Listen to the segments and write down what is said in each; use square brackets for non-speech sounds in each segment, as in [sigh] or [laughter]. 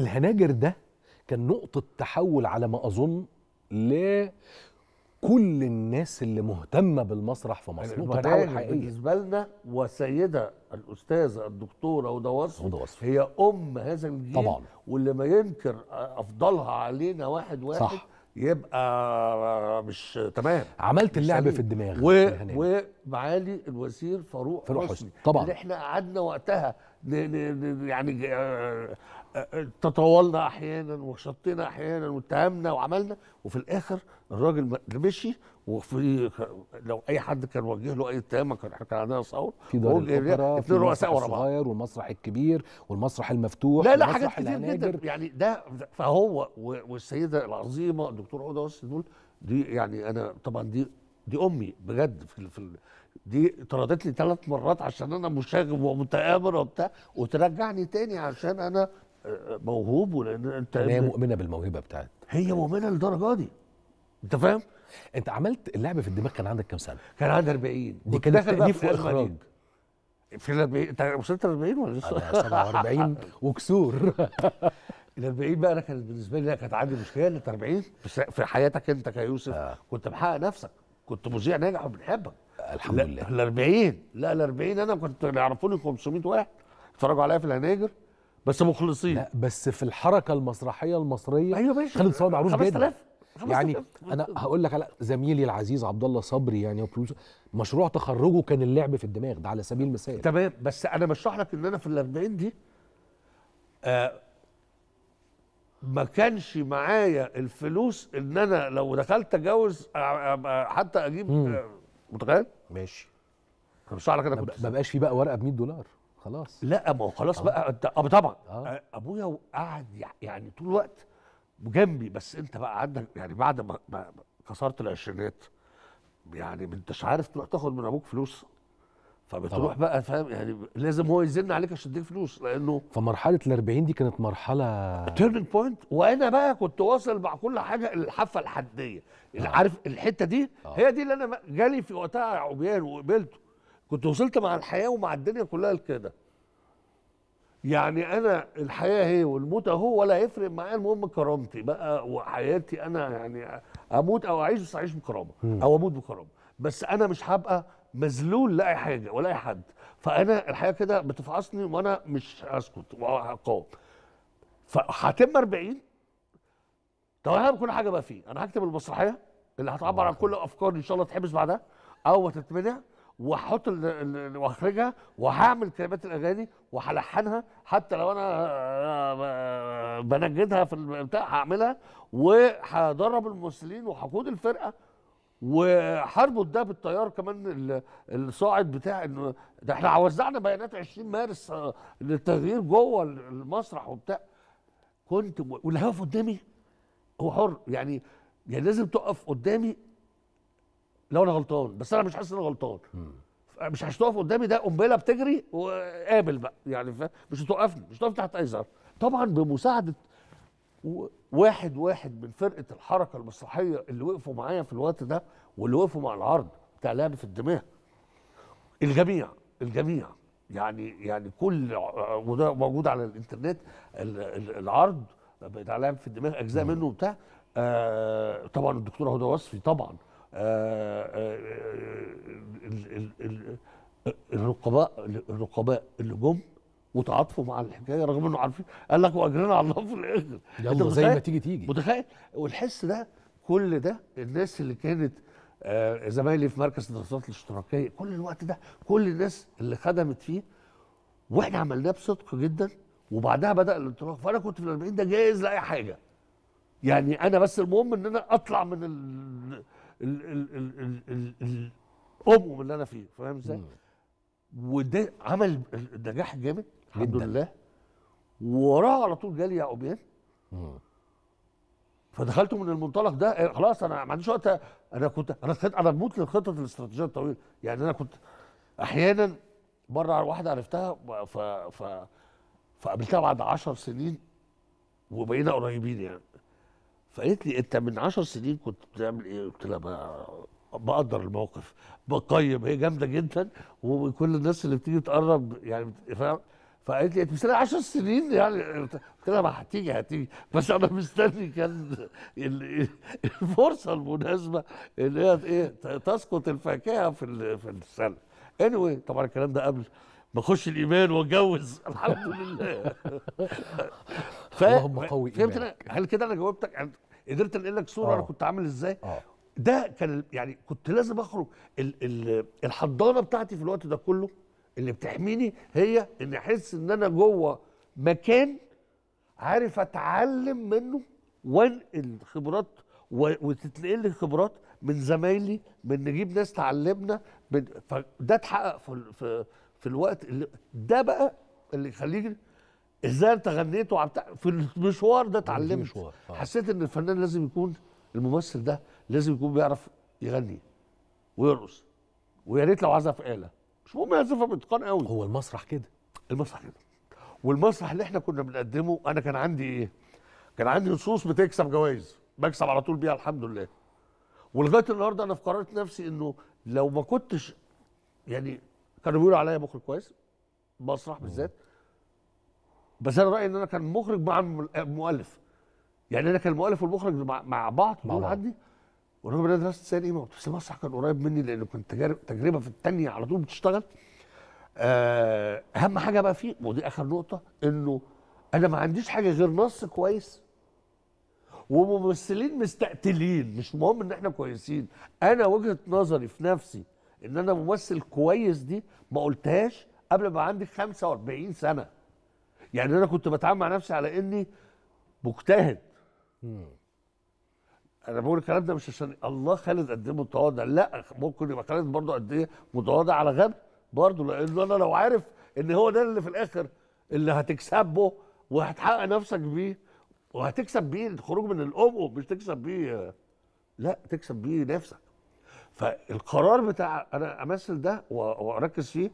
الهناجر ده كان نقطة تحول على ما أظن لكل الناس اللي مهتمة بالمسرح في مصر نقطة تحول حقيقية بالنسبة لنا وسيدة الأستاذة الدكتورة هدى وصف هي أم هذا الجيل طبعا واللي ما ينكر أفضلها علينا واحد واحد صح. يبقى مش تمام عملت اللعب في الدماغ و... ومعالي الوزير فاروق, فاروق حسني طبعا اللي احنا قعدنا وقتها ل... ل... يعني آه، تطاولنا احيانا وشطينا احيانا واتهمنا وعملنا وفي الاخر الراجل مشي وفي لو اي حد كان وجه له اي اتهام كان احنا كان عندنا ثوره في دار الاوبرا اثنين رؤساء ورا بعض والمسرح الكبير والمسرح المفتوح لا لا حاجات كتير جدا يعني ده فهو والسيده العظيمه الدكتور عوده وصفي دول دي يعني انا طبعا دي دي امي بجد في في دي طردت لي ثلاث مرات عشان انا مشاغب ومتآمر وبتاع وترجعني تاني عشان انا موهوب ولان انت هي مؤمنه بالموهبه بتاعت هي أيوة. مؤمنه للدرجه دي انت فاهم؟ انت عملت اللعب في الدماغ كان عندك كام سنه؟ كان عندي 40 دي كانت تاليف واخراج في ال 40 انت وصلت 40 ولا لسه؟ 47 [laughs] وكسور [laughs] ال 40 بقى انا كانت بالنسبه لي كانت عندي مشكله ال 40 بس في حياتك انت كيوسف آه. كنت محقق نفسك كنت مذيع ناجح وبنحبك الحمد لله ال 40 لا ال 40 انا كنت يعرفوني 500 واحد اتفرجوا عليا في الهناجر بس مخلصين لا بس في الحركه المسرحيه المصريه ايوه ماشي خالد صوابي معروف جدا يعني انا هقول لك على زميلي العزيز عبد الله صبري يعني مشروع تخرجه كان اللعب في الدماغ ده على سبيل المثال تمام بس انا بشرح لك ان انا في ال 40 دي آه ما كانش معايا الفلوس ان انا لو دخلت اتجوز آه، آه، آه، حتى اجيب متخيل؟ ماشي انا بشرح لك انا كنت ما بقاش في بقى ورقه ب 100 دولار خلاص لا ما هو خلاص آه. بقى انت آه، طبعا آه. ابويا قعد يعني طول الوقت جنبي بس انت بقى عندك يعني بعد ما, ما كسرت العشرينات يعني انتش عارف تروح تاخد من ابوك فلوس فبتروح بقى فاهم يعني لازم هو يزن عليك عشان تديك فلوس لانه فمرحله ال 40 دي كانت مرحله تيرنينج بوينت وانا بقى كنت واصل مع كل حاجه الحافه الحديه آه. عارف الحته دي آه. هي دي اللي انا جالي في وقتها عبيان وقبلته كنت وصلت مع الحياه ومع الدنيا كلها لكده يعني انا الحياه هي والموت اهو ولا هيفرق معايا المهم كرامتي بقى وحياتي انا يعني اموت او اعيش بس اعيش بكرامه او اموت بكرامه بس انا مش هبقى مذلول لاي حاجه ولا اي حد فانا الحياه كده بتفحصني وانا مش هسكت وهقاوم فهتم 40 طب انا كل حاجه بقى فيه انا هكتب المسرحيه اللي هتعبر عن كل افكاري ان شاء الله تحبس بعدها او تتمنع وهحط واخرجها وهعمل كلمات الاغاني وهلحنها حتى لو انا آه، بنجدها في البتاع هعملها وهدرب الممثلين وهقود الفرقه وهربط ده بالتيار كمان الصاعد بتاع انه ده احنا وزعنا بيانات 20 مارس آه، للتغيير جوه المسرح وبتاع كنت واللي هيقف قدامي هو حر يعني يعني لازم تقف قدامي لو انا غلطان بس انا مش حاسس ان انا غلطان مش هتقف قدامي ده قنبله بتجري وقابل بقى يعني مش هتوقفني مش هتقف تحت اي ظرف طبعا بمساعده واحد واحد من فرقه الحركه المسرحيه اللي وقفوا معايا في الوقت ده واللي وقفوا مع العرض بتاع لعب في الدماغ الجميع الجميع يعني يعني كل وده موجود على الانترنت العرض بتاع لعب في الدماغ اجزاء منه وبتاع آه طبعا الدكتور هدى وصفي طبعا آه، آه، الرقباء الرقباء اللي جم وتعاطفوا مع الحكايه رغم انه عارفين قال لك واجرنا على الله في الاخر يلا زي ما تيجي تيجي متخيل والحس ده كل ده الناس اللي كانت آه، زمايلي في مركز الدراسات الاشتراكيه كل الوقت ده كل الناس اللي خدمت فيه واحنا عملناه بصدق جدا وبعدها بدا الانطلاق فانا كنت في ال 40 ده جاهز لاي حاجه يعني انا بس المهم ان انا اطلع من ال الامم اللي انا فيه فاهم ازاي؟ وده عمل نجاح جامد الحمد لله وراه على طول جالي يعقوبيان فدخلت من المنطلق ده إيه، خلاص انا ما عنديش وقت انا كنت انا انا بموت للخطط الاستراتيجيه الطويله يعني انا كنت احيانا مره واحده عرفتها ف ف فقابلتها بعد 10 سنين وبقينا قريبين يعني فقالت لي انت من 10 سنين كنت بتعمل ايه؟ قلت لها بقدر الموقف بقيم هي جامده جدا وكل الناس اللي بتيجي تقرب يعني فاهم فقالت لي انت مستني 10 سنين يعني قلت لها ما هتيجي هتيجي بس انا مستني كان الفرصه المناسبه ان هي ايه تسقط الفاكهه في في السله اني anyway طبعا الكلام ده قبل بخش الايمان واتجوز [laughs] الحمد لله ف... اللهم قوي فهمت هل كده انا جاوبتك يعني قدرت انقل لك صوره انا آه. كنت عامل ازاي أوه. ده كان يعني كنت لازم اخرج ال... ال... الحضانه بتاعتي في الوقت ده كله اللي بتحميني هي اني احس ان انا جوه مكان عارف اتعلم منه وانقل خبرات و... وتتنقل لي خبرات من زمايلي من نجيب ناس تعلمنا من... فده اتحقق في في في الوقت اللي ده بقى اللي يخليك ازاي انت غنيت وعم في المشوار ده اتعلمت اه. حسيت ان الفنان لازم يكون الممثل ده لازم يكون بيعرف يغني ويرقص ويا ريت لو عزف آلة مش مهم يعزفها يعني باتقان قوي هو المسرح كده المسرح كده والمسرح اللي احنا كنا بنقدمه انا كان عندي ايه كان عندي نصوص بتكسب جوائز بكسب على طول بيها الحمد لله ولغايه النهارده انا في قرارة نفسي انه لو ما كنتش يعني كانوا بيقولوا عليا مخرج كويس مسرح بالذات بس انا رايي ان انا كان مخرج مع المؤلف يعني انا كان المؤلف والمخرج مع, بعض مع بعض عندي ورغم ان إيه، انا درست ثاني ايه بس المسرح كان قريب مني لان كنت تجربه في الثانيه على طول بتشتغل آه، اهم حاجه بقى فيه ودي اخر نقطه انه انا ما عنديش حاجه غير نص كويس وممثلين مستقتلين مش مهم ان احنا كويسين انا وجهه نظري في نفسي ان انا ممثل كويس دي ما قلتهاش قبل ما عندي 45 سنه يعني انا كنت بتعامل مع نفسي على اني مجتهد انا بقول الكلام ده مش عشان الله خالد قد ايه متواضع لا ممكن يبقى خالد برضه قد ايه متواضع على غبي برضه لانه انا لو عارف ان هو ده اللي في الاخر اللي هتكسبه وهتحقق نفسك بيه وهتكسب بيه الخروج من الام مش تكسب بيه لا تكسب بيه نفسك فالقرار بتاع انا امثل ده واركز فيه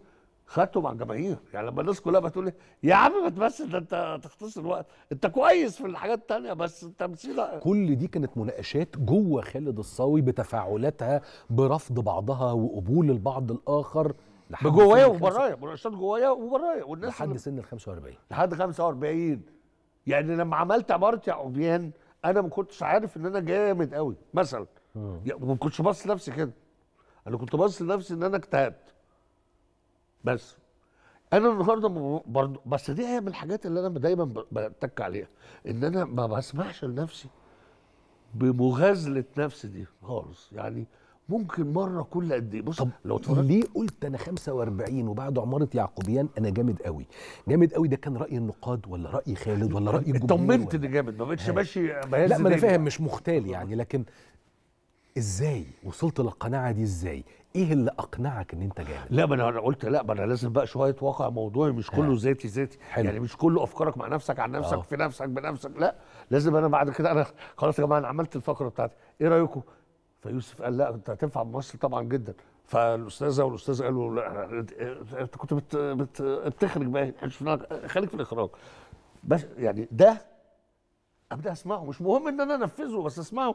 خدته مع الجماهير يعني لما الناس كلها بتقول لي يا عم ما تمثل ده انت تختصر وقت انت كويس في الحاجات التانية بس التمثيل كل دي كانت مناقشات جوه خالد الصاوي بتفاعلاتها برفض بعضها وقبول البعض الاخر لحد وبرايا مناقشات جوايا وبرايا والناس لحد سن ال 45 لحد 45 يعني لما عملت عباره يا عبيان انا ما كنتش عارف ان انا جامد قوي مثلا ما كنتش باصص لنفسي كده انا كنت باصص لنفسي ان انا اجتهدت بس انا النهارده برضه بس دي هي من الحاجات اللي انا دايما بتك عليها ان انا ما بسمحش لنفسي بمغازله نفسي دي خالص يعني ممكن مره كل قد ايه بص طب لو اتفرجت ليه قلت انا 45 وبعد عماره يعقوبيان يعني انا جامد قوي جامد قوي ده كان راي النقاد ولا راي خالد ولا راي [laughs] الجمهور طمنت اني جامد ما بقتش ماشي لا ما انا فاهم مش مختال يعني لكن ازاي وصلت للقناعه دي ازاي ايه اللي اقنعك ان انت جاهل لا ما انا قلت لا ما انا لازم بقى شويه واقع موضوعي مش كله ذاتي ذاتي حلو. يعني مش كله افكارك مع نفسك عن نفسك أوه. في نفسك بنفسك لا لازم انا بعد كده انا خلاص يا جماعه انا عملت الفقره بتاعتي ايه رايكم فيوسف قال لا انت هتنفع ممثل طبعا جدا فالاستاذه والاستاذ قالوا لا انت كنت بت بت بتخرج بقى خليك في الاخراج بس يعني ده ابدا اسمعه مش مهم ان انا انفذه بس اسمعه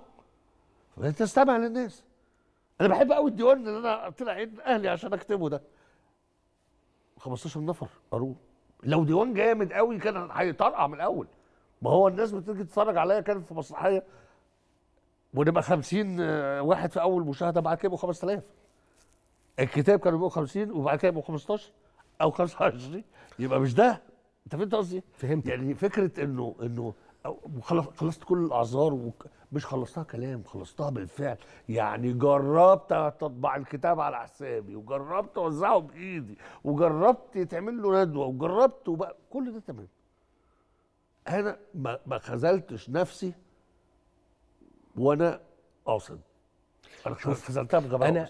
تستمع للناس انا بحب قوي الديوان اللي انا طلع عيد اهلي عشان اكتبه ده 15 نفر قروه لو ديوان جامد قوي كان هيطرقع من الاول ما هو الناس بتيجي تتفرج عليا كانت في مسرحيه ونبقى 50 آه، واحد في اول مشاهده بعد كده يبقوا 5000 الكتاب كانوا بيبقوا 50 وبعد كده يبقوا 15 او 25 يبقى مش ده انت فهمت قصدي؟ فهمت يعني فكره انه انه خلصت كل الاعذار مش خلصتها كلام خلصتها بالفعل يعني جربت تطبع الكتاب على حسابي وجربت اوزعه بايدي وجربت يتعمل له ندوه وجربت وبقى كل ده تمام انا ما خذلتش نفسي وانا قاصد انا خذلتها بغباء انا